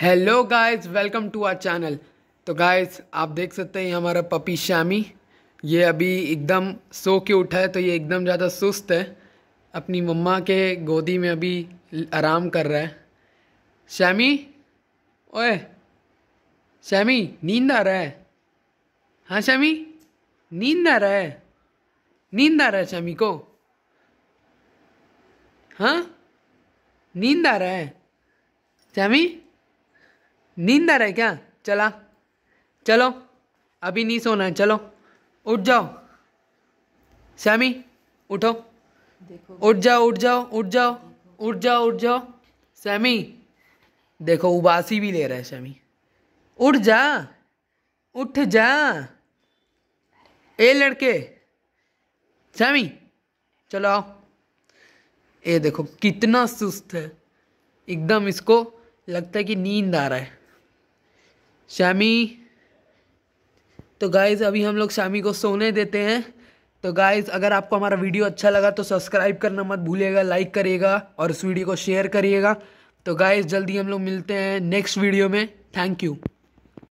hello guys welcome to our channel तो guys आप देख सकते हैं हमारा पपी श्यामी ये अभी एकदम सो के उठा है तो ये एकदम ज़्यादा सुस्त है अपनी मम्मा के गोदी में अभी आराम कर रहा है श्यामी ओए श्यामी नींद आ रहा है हाँ श्यामी नींद आ रहा है नींद आ रहा है श्यामी को हाँ नींद आ रहा है श्यामी नींद आ रहा है क्या चला चलो अभी नहीं सोना है चलो उठ जाओ श्यामी उठो उठ जाओ उठ जाओ उठ जाओ उठ जाओ उठ जाओ श्यामी देखो उबासी भी ले रहा है श्यामी उठ जा उठ जा ए लड़के श्यामी चलो आओ ये देखो कितना सुस्त है एकदम इसको लगता है कि नींद आ रहा है शामी तो गाइज़ अभी हम लोग शामी को सोने देते हैं तो गाइज़ अगर आपको हमारा वीडियो अच्छा लगा तो सब्सक्राइब करना मत भूलिएगा लाइक करिएगा और इस वीडियो को शेयर करिएगा तो गाइज़ जल्दी हम लोग मिलते हैं नेक्स्ट वीडियो में थैंक यू